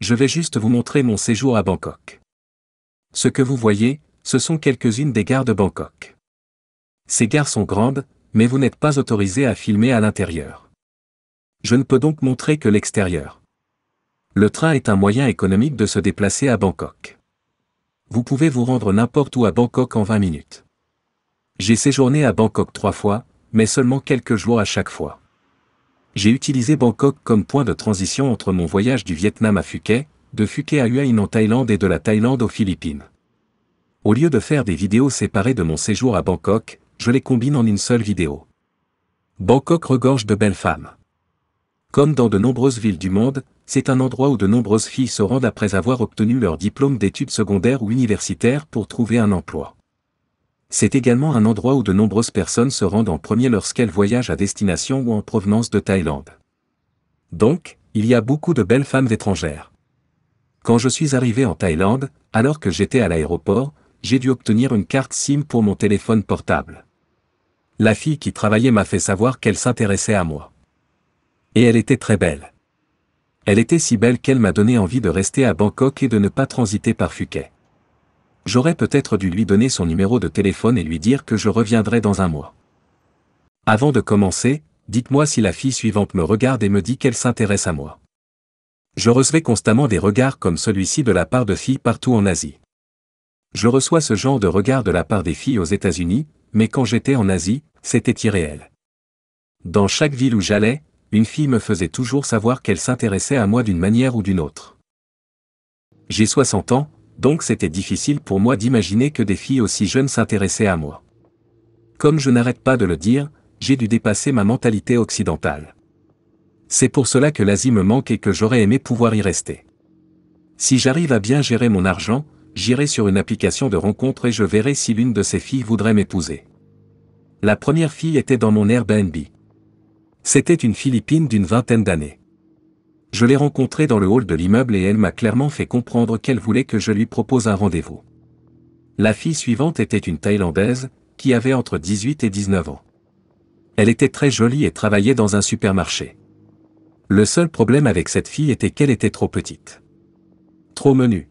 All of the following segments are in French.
je vais juste vous montrer mon séjour à Bangkok. Ce que vous voyez, ce sont quelques-unes des gares de Bangkok. Ces gares sont grandes, mais vous n'êtes pas autorisé à filmer à l'intérieur. Je ne peux donc montrer que l'extérieur. Le train est un moyen économique de se déplacer à Bangkok. Vous pouvez vous rendre n'importe où à Bangkok en 20 minutes. J'ai séjourné à Bangkok trois fois, mais seulement quelques jours à chaque fois j'ai utilisé Bangkok comme point de transition entre mon voyage du Vietnam à Phuket, de Phuket à Hua en Thaïlande et de la Thaïlande aux Philippines. Au lieu de faire des vidéos séparées de mon séjour à Bangkok, je les combine en une seule vidéo. Bangkok regorge de belles femmes. Comme dans de nombreuses villes du monde, c'est un endroit où de nombreuses filles se rendent après avoir obtenu leur diplôme d'études secondaires ou universitaires pour trouver un emploi. C'est également un endroit où de nombreuses personnes se rendent en premier lorsqu'elles voyagent à destination ou en provenance de Thaïlande. Donc, il y a beaucoup de belles femmes étrangères. Quand je suis arrivé en Thaïlande, alors que j'étais à l'aéroport, j'ai dû obtenir une carte SIM pour mon téléphone portable. La fille qui travaillait m'a fait savoir qu'elle s'intéressait à moi. Et elle était très belle. Elle était si belle qu'elle m'a donné envie de rester à Bangkok et de ne pas transiter par Phuket j'aurais peut-être dû lui donner son numéro de téléphone et lui dire que je reviendrai dans un mois. Avant de commencer, dites-moi si la fille suivante me regarde et me dit qu'elle s'intéresse à moi. Je recevais constamment des regards comme celui-ci de la part de filles partout en Asie. Je reçois ce genre de regard de la part des filles aux États-Unis, mais quand j'étais en Asie, c'était irréel. Dans chaque ville où j'allais, une fille me faisait toujours savoir qu'elle s'intéressait à moi d'une manière ou d'une autre. J'ai 60 ans, donc c'était difficile pour moi d'imaginer que des filles aussi jeunes s'intéressaient à moi. Comme je n'arrête pas de le dire, j'ai dû dépasser ma mentalité occidentale. C'est pour cela que l'Asie me manque et que j'aurais aimé pouvoir y rester. Si j'arrive à bien gérer mon argent, j'irai sur une application de rencontre et je verrai si l'une de ces filles voudrait m'épouser. La première fille était dans mon Airbnb. C'était une Philippine d'une vingtaine d'années. Je l'ai rencontrée dans le hall de l'immeuble et elle m'a clairement fait comprendre qu'elle voulait que je lui propose un rendez-vous. La fille suivante était une Thaïlandaise, qui avait entre 18 et 19 ans. Elle était très jolie et travaillait dans un supermarché. Le seul problème avec cette fille était qu'elle était trop petite. Trop menue.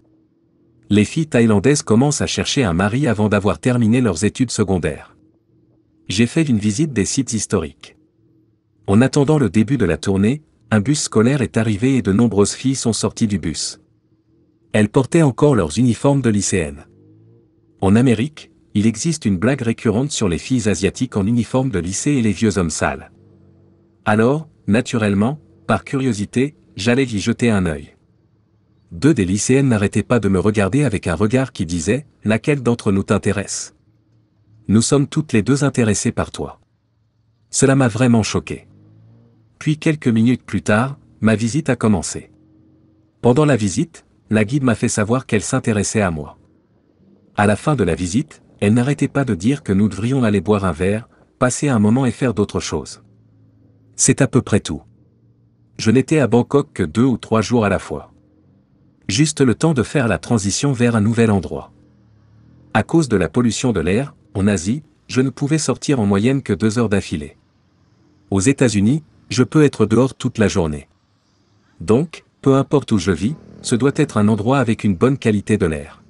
Les filles thaïlandaises commencent à chercher un mari avant d'avoir terminé leurs études secondaires. J'ai fait une visite des sites historiques. En attendant le début de la tournée, un bus scolaire est arrivé et de nombreuses filles sont sorties du bus. Elles portaient encore leurs uniformes de lycéennes. En Amérique, il existe une blague récurrente sur les filles asiatiques en uniforme de lycée et les vieux hommes sales. Alors, naturellement, par curiosité, j'allais y jeter un œil. Deux des lycéennes n'arrêtaient pas de me regarder avec un regard qui disait ⁇ Laquelle d'entre nous t'intéresse ?⁇ Nous sommes toutes les deux intéressées par toi. Cela m'a vraiment choqué puis quelques minutes plus tard, ma visite a commencé. Pendant la visite, la guide m'a fait savoir qu'elle s'intéressait à moi. À la fin de la visite, elle n'arrêtait pas de dire que nous devrions aller boire un verre, passer un moment et faire d'autres choses. C'est à peu près tout. Je n'étais à Bangkok que deux ou trois jours à la fois. Juste le temps de faire la transition vers un nouvel endroit. À cause de la pollution de l'air, en Asie, je ne pouvais sortir en moyenne que deux heures d'affilée. Aux États-Unis, je peux être dehors toute la journée. Donc, peu importe où je vis, ce doit être un endroit avec une bonne qualité de l'air.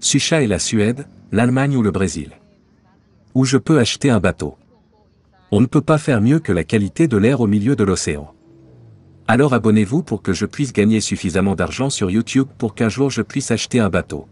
Sucha est la Suède, l'Allemagne ou le Brésil. Où je peux acheter un bateau. On ne peut pas faire mieux que la qualité de l'air au milieu de l'océan. Alors abonnez-vous pour que je puisse gagner suffisamment d'argent sur YouTube pour qu'un jour je puisse acheter un bateau.